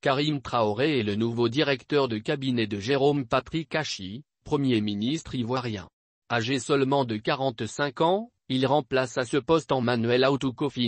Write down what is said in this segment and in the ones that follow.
Karim Traoré est le nouveau directeur de cabinet de Jérôme Patrick Hachi, Premier ministre ivoirien. Âgé seulement de 45 ans, il remplace à ce poste en Manuel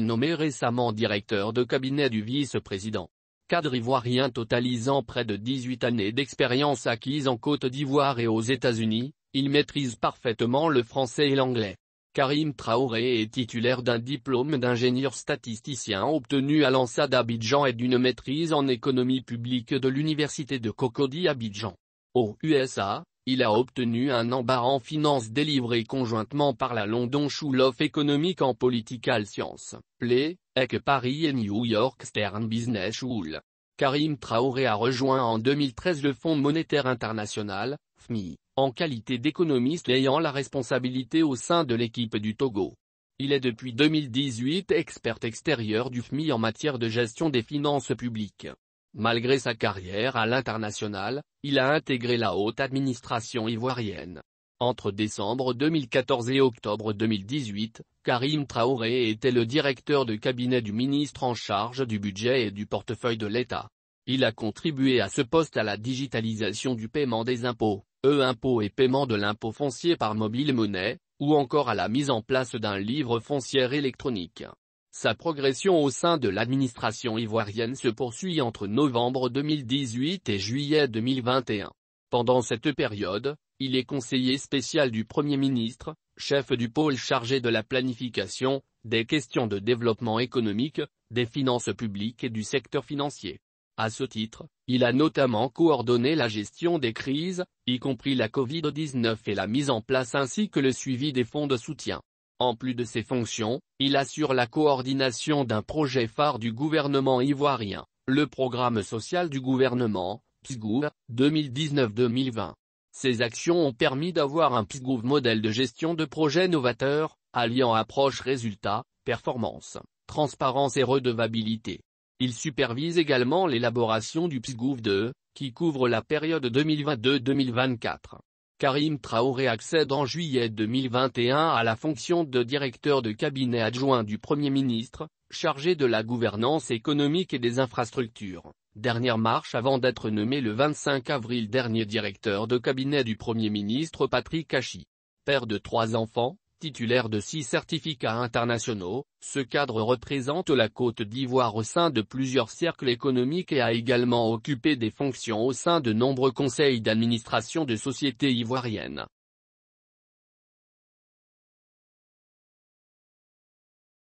nommé récemment directeur de cabinet du vice-président. Cadre ivoirien totalisant près de 18 années d'expérience acquise en Côte d'Ivoire et aux États-Unis, il maîtrise parfaitement le français et l'anglais. Karim Traoré est titulaire d'un diplôme d'ingénieur statisticien obtenu à l'ANSA d'Abidjan et d'une maîtrise en économie publique de l'université de Cocody Abidjan. Au USA, il a obtenu un embarras en finance délivré conjointement par la London School of Economic and Political Science, Play, EC Paris et New York Stern Business School. Karim Traoré a rejoint en 2013 le Fonds monétaire international, FMI, en qualité d'économiste ayant la responsabilité au sein de l'équipe du Togo. Il est depuis 2018 expert extérieur du FMI en matière de gestion des finances publiques. Malgré sa carrière à l'international, il a intégré la haute administration ivoirienne. Entre décembre 2014 et octobre 2018, Karim Traoré était le directeur de cabinet du ministre en charge du budget et du portefeuille de l'État. Il a contribué à ce poste à la digitalisation du paiement des impôts e impôt et paiement de l'impôt foncier par mobile monnaie, ou encore à la mise en place d'un livre foncière électronique. Sa progression au sein de l'administration ivoirienne se poursuit entre novembre 2018 et juillet 2021. Pendant cette période, il est conseiller spécial du Premier ministre, chef du pôle chargé de la planification, des questions de développement économique, des finances publiques et du secteur financier. À ce titre, il a notamment coordonné la gestion des crises, y compris la Covid-19 et la mise en place ainsi que le suivi des fonds de soutien. En plus de ses fonctions, il assure la coordination d'un projet phare du gouvernement ivoirien, le programme social du gouvernement, PSGOUV, 2019-2020. Ces actions ont permis d'avoir un PSGOUV modèle de gestion de projets novateurs, alliant approche résultat, performance, transparence et redevabilité. Il supervise également l'élaboration du PSGOV 2, qui couvre la période 2022-2024. Karim Traoré accède en juillet 2021 à la fonction de directeur de cabinet adjoint du Premier ministre, chargé de la gouvernance économique et des infrastructures. Dernière marche avant d'être nommé le 25 avril dernier directeur de cabinet du Premier ministre Patrick Hachy. Père de trois enfants, Titulaire de six certificats internationaux, ce cadre représente la Côte d'Ivoire au sein de plusieurs cercles économiques et a également occupé des fonctions au sein de nombreux conseils d'administration de sociétés ivoiriennes.